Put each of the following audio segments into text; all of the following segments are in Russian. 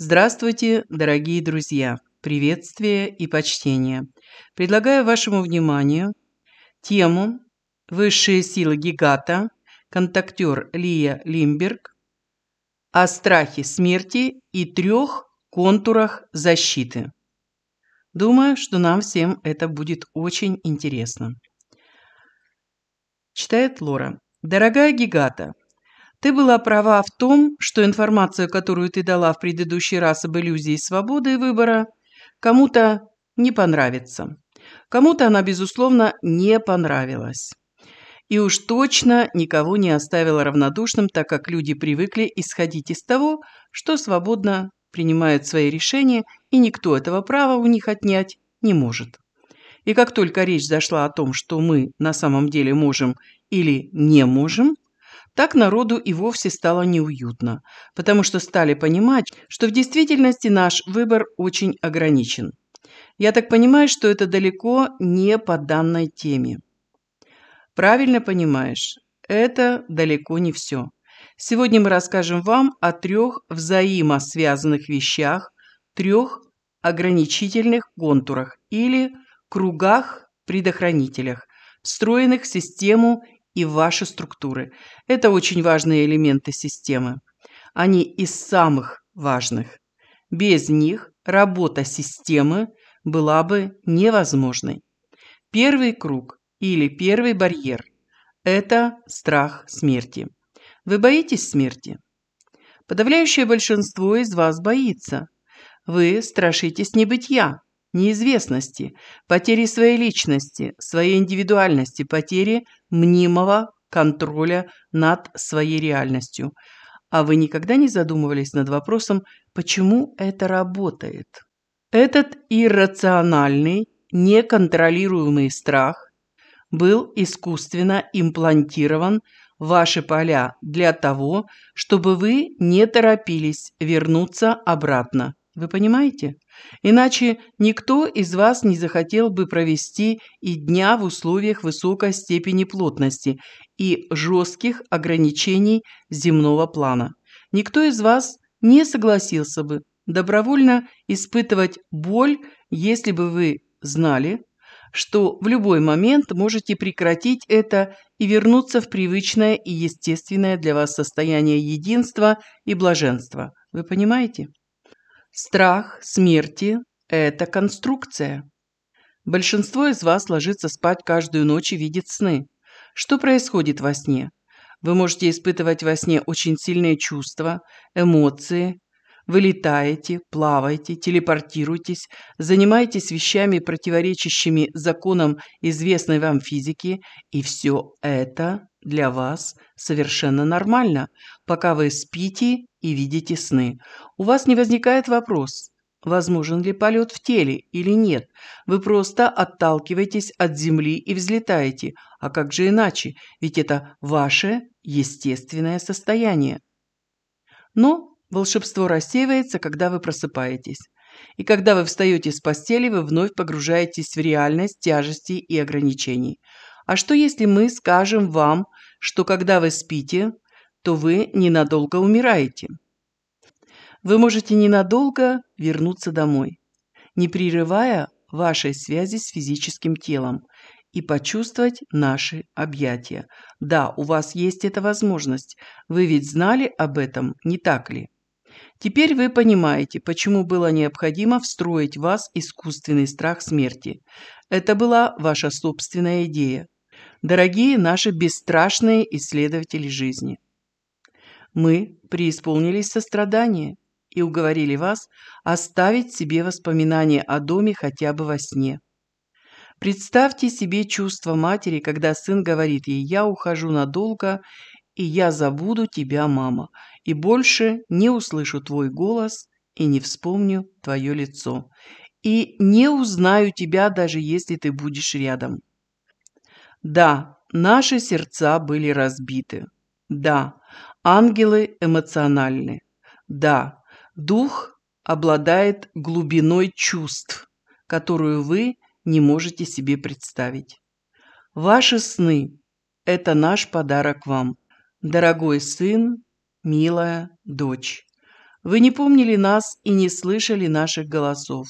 Здравствуйте, дорогие друзья! Приветствие и почтение! Предлагаю вашему вниманию тему «Высшие силы Гигата», контактер Лия Лимберг, о страхе смерти и трех контурах защиты. Думаю, что нам всем это будет очень интересно. Читает Лора. Дорогая Гигата, ты была права в том, что информация, которую ты дала в предыдущий раз об иллюзии свободы и выбора, кому-то не понравится. Кому-то она, безусловно, не понравилась. И уж точно никого не оставила равнодушным, так как люди привыкли исходить из того, что свободно принимают свои решения, и никто этого права у них отнять не может. И как только речь зашла о том, что мы на самом деле можем или не можем – так народу и вовсе стало неуютно, потому что стали понимать, что в действительности наш выбор очень ограничен. Я так понимаю, что это далеко не по данной теме. Правильно понимаешь, это далеко не все. Сегодня мы расскажем вам о трех взаимосвязанных вещах, трех ограничительных контурах или кругах-предохранителях, встроенных в систему и ваши структуры. Это очень важные элементы системы. Они из самых важных. Без них работа системы была бы невозможной. Первый круг или первый барьер – это страх смерти. Вы боитесь смерти? Подавляющее большинство из вас боится. Вы страшитесь небытия неизвестности, потери своей личности, своей индивидуальности, потери мнимого контроля над своей реальностью. А вы никогда не задумывались над вопросом, почему это работает? Этот иррациональный, неконтролируемый страх был искусственно имплантирован в ваши поля для того, чтобы вы не торопились вернуться обратно вы понимаете? Иначе никто из вас не захотел бы провести и дня в условиях высокой степени плотности и жестких ограничений земного плана. Никто из вас не согласился бы добровольно испытывать боль, если бы вы знали, что в любой момент можете прекратить это и вернуться в привычное и естественное для вас состояние единства и блаженства. Вы понимаете? Страх смерти – это конструкция. Большинство из вас ложится спать каждую ночь и видит сны. Что происходит во сне? Вы можете испытывать во сне очень сильные чувства, эмоции. Вы летаете, плаваете, телепортируетесь, занимаетесь вещами, противоречащими законам известной вам физики, и все это для вас совершенно нормально, пока вы спите и видите сны. У вас не возникает вопрос, возможен ли полет в теле или нет. Вы просто отталкиваетесь от земли и взлетаете. А как же иначе? Ведь это ваше естественное состояние. Но волшебство рассеивается, когда вы просыпаетесь. И когда вы встаете с постели, вы вновь погружаетесь в реальность тяжести и ограничений. А что если мы скажем вам, что когда вы спите – то вы ненадолго умираете. Вы можете ненадолго вернуться домой, не прерывая вашей связи с физическим телом и почувствовать наши объятия. Да, у вас есть эта возможность. Вы ведь знали об этом, не так ли? Теперь вы понимаете, почему было необходимо встроить в вас искусственный страх смерти. Это была ваша собственная идея. Дорогие наши бесстрашные исследователи жизни – мы преисполнились сострадания и уговорили вас оставить себе воспоминания о доме хотя бы во сне. Представьте себе чувство матери, когда сын говорит ей «я ухожу надолго, и я забуду тебя, мама, и больше не услышу твой голос и не вспомню твое лицо, и не узнаю тебя, даже если ты будешь рядом». Да, наши сердца были разбиты. Да, Ангелы эмоциональны. Да, дух обладает глубиной чувств, которую вы не можете себе представить. Ваши сны – это наш подарок вам. Дорогой сын, милая дочь. Вы не помнили нас и не слышали наших голосов.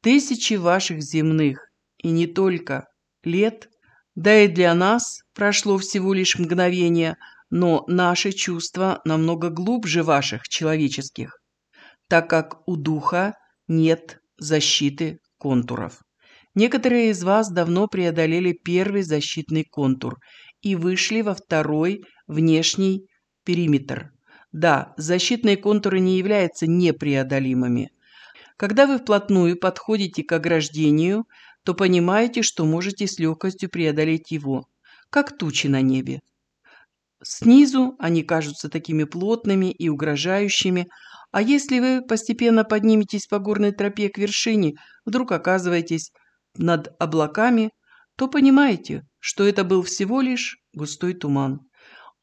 Тысячи ваших земных, и не только, лет, да и для нас прошло всего лишь мгновение – но наши чувства намного глубже ваших человеческих, так как у духа нет защиты контуров. Некоторые из вас давно преодолели первый защитный контур и вышли во второй внешний периметр. Да, защитные контуры не являются непреодолимыми. Когда вы вплотную подходите к ограждению, то понимаете, что можете с легкостью преодолеть его, как тучи на небе. Снизу они кажутся такими плотными и угрожающими, а если вы постепенно подниметесь по горной тропе к вершине, вдруг оказываетесь над облаками, то понимаете, что это был всего лишь густой туман.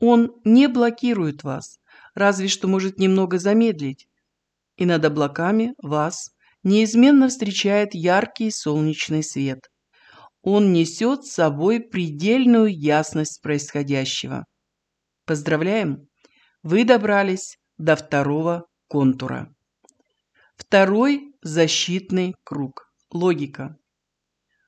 Он не блокирует вас, разве что может немного замедлить. И над облаками вас неизменно встречает яркий солнечный свет. Он несет с собой предельную ясность происходящего. Поздравляем! Вы добрались до второго контура. Второй защитный круг – логика.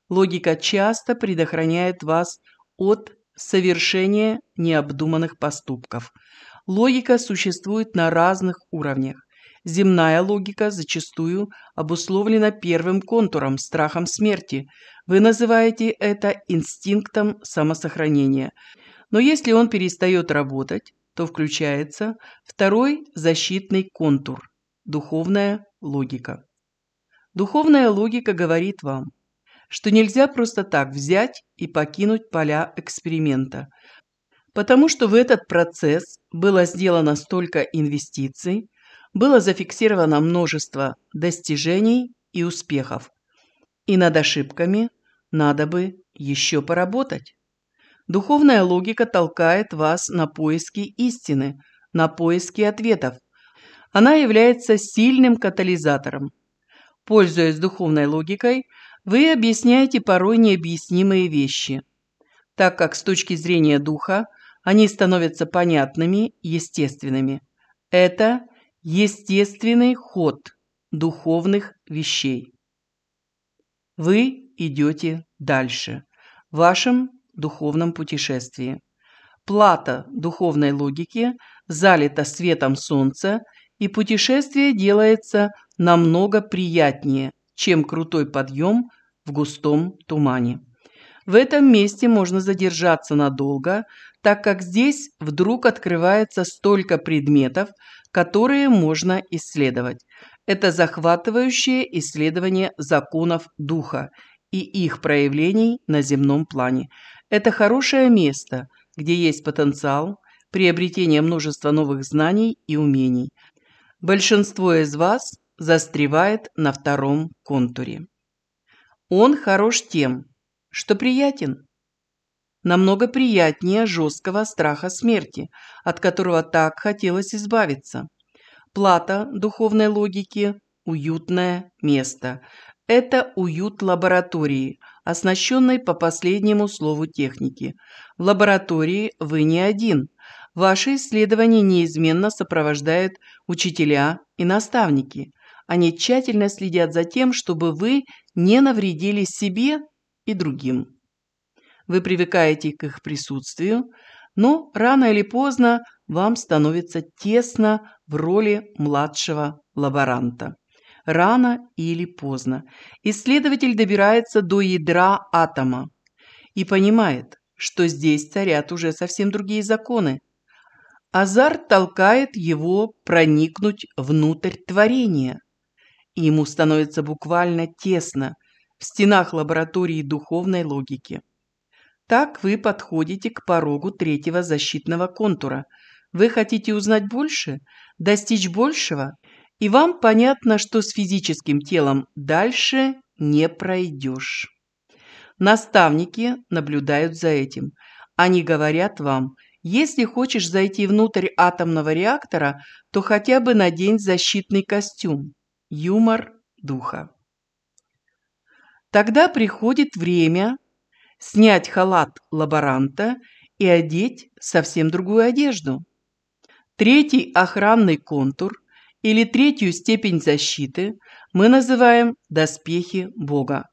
Логика часто предохраняет вас от совершения необдуманных поступков. Логика существует на разных уровнях. Земная логика зачастую обусловлена первым контуром – страхом смерти. Вы называете это инстинктом самосохранения – но если он перестает работать, то включается второй защитный контур – духовная логика. Духовная логика говорит вам, что нельзя просто так взять и покинуть поля эксперимента, потому что в этот процесс было сделано столько инвестиций, было зафиксировано множество достижений и успехов, и над ошибками надо бы еще поработать. Духовная логика толкает вас на поиски истины, на поиски ответов. Она является сильным катализатором. Пользуясь духовной логикой, вы объясняете порой необъяснимые вещи, так как с точки зрения духа они становятся понятными, естественными. Это естественный ход духовных вещей. Вы идете дальше. Вашим духовном путешествии. Плата духовной логики залита светом солнца, и путешествие делается намного приятнее, чем крутой подъем в густом тумане. В этом месте можно задержаться надолго, так как здесь вдруг открывается столько предметов, которые можно исследовать. Это захватывающее исследование законов духа и их проявлений на земном плане. Это хорошее место, где есть потенциал, приобретения множества новых знаний и умений. Большинство из вас застревает на втором контуре. Он хорош тем, что приятен. Намного приятнее жесткого страха смерти, от которого так хотелось избавиться. Плата духовной логики – уютное место, это уют лаборатории, оснащенной по последнему слову техники. В лаборатории вы не один. Ваши исследования неизменно сопровождают учителя и наставники. Они тщательно следят за тем, чтобы вы не навредили себе и другим. Вы привыкаете к их присутствию, но рано или поздно вам становится тесно в роли младшего лаборанта рано или поздно. Исследователь добирается до ядра атома и понимает, что здесь царят уже совсем другие законы. Азарт толкает его проникнуть внутрь творения. И ему становится буквально тесно в стенах лаборатории духовной логики. Так вы подходите к порогу третьего защитного контура. Вы хотите узнать больше, достичь большего – и вам понятно, что с физическим телом дальше не пройдешь. Наставники наблюдают за этим. Они говорят вам, если хочешь зайти внутрь атомного реактора, то хотя бы надень защитный костюм. Юмор духа. Тогда приходит время снять халат лаборанта и одеть совсем другую одежду. Третий охранный контур или третью степень защиты мы называем доспехи Бога.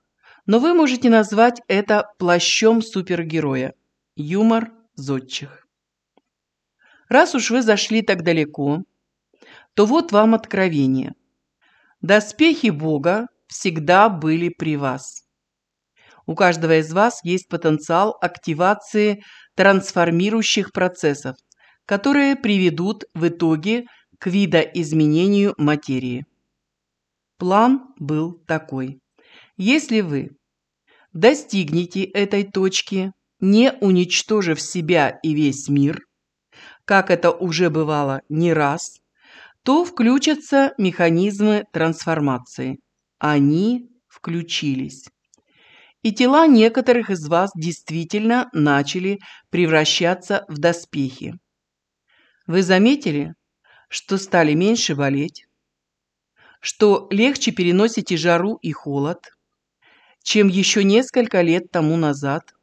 Но вы можете назвать это плащом супергероя. Юмор зодчих. Раз уж вы зашли так далеко, то вот вам откровение. Доспехи Бога всегда были при вас. У каждого из вас есть потенциал активации трансформирующих процессов, которые приведут в итоге к к видоизменению материи. План был такой. Если вы достигнете этой точки, не уничтожив себя и весь мир, как это уже бывало не раз, то включатся механизмы трансформации. Они включились. И тела некоторых из вас действительно начали превращаться в доспехи. Вы заметили, что стали меньше болеть, что легче переносите жару и холод, чем еще несколько лет тому назад.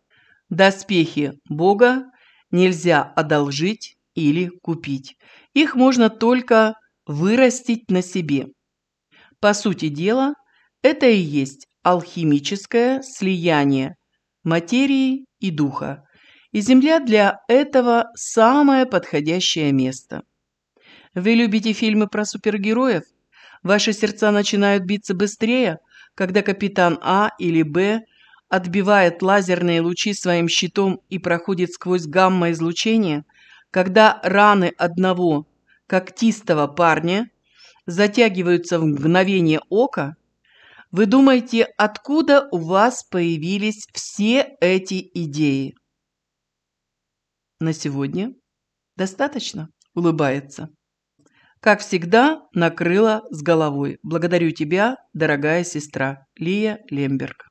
Доспехи Бога нельзя одолжить или купить. Их можно только вырастить на себе. По сути дела, это и есть алхимическое слияние материи и духа. И Земля для этого самое подходящее место – вы любите фильмы про супергероев? Ваши сердца начинают биться быстрее, когда капитан А или Б отбивает лазерные лучи своим щитом и проходит сквозь гамма-излучение, когда раны одного когтистого парня затягиваются в мгновение ока, вы думаете, откуда у вас появились все эти идеи? На сегодня достаточно, улыбается. Как всегда, накрыла с головой. Благодарю тебя, дорогая сестра Лия Лемберг.